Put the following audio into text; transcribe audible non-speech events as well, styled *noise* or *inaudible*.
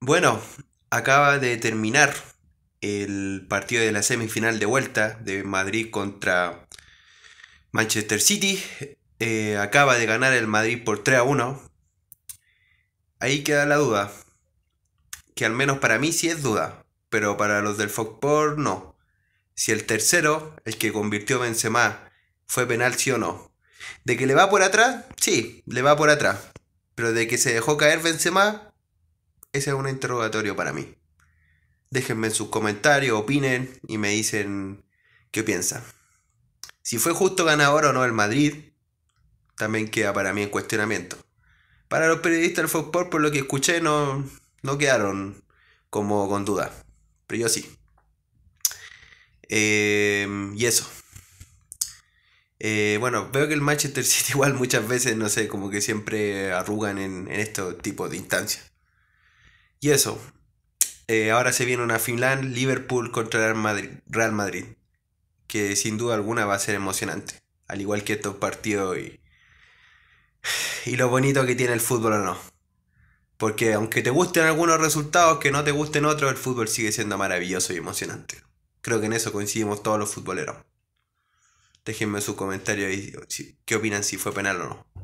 Bueno, acaba de terminar el partido de la semifinal de vuelta de Madrid contra Manchester City. Eh, acaba de ganar el Madrid por 3 a 1. Ahí queda la duda. Que al menos para mí sí es duda. Pero para los del Foxport no. Si el tercero, el que convirtió Benzema, fue penal sí o no. De que le va por atrás, sí, le va por atrás. Pero de que se dejó caer Benzema, ese es un interrogatorio para mí. Déjenme en sus comentarios, opinen y me dicen qué piensan. Si fue justo ganador o no el Madrid, también queda para mí en cuestionamiento. Para los periodistas del fútbol, por lo que escuché, no, no quedaron como con duda. Pero yo sí. Em, y eso. Eh, bueno, veo que el Manchester *laughs* City igual muchas veces, no sé, como que siempre arrugan en, en estos tipos de instancias. Y eso. Eh, ahora se viene una Finland Liverpool contra Real Madrid, que sin duda alguna va a ser emocionante, al igual que estos partidos y, y lo bonito que tiene el fútbol o no. Porque aunque te gusten algunos resultados que no te gusten otros, el fútbol sigue siendo maravilloso y emocionante. Creo que en eso coincidimos todos los futboleros. Déjenme sus comentarios y qué opinan si fue penal o no.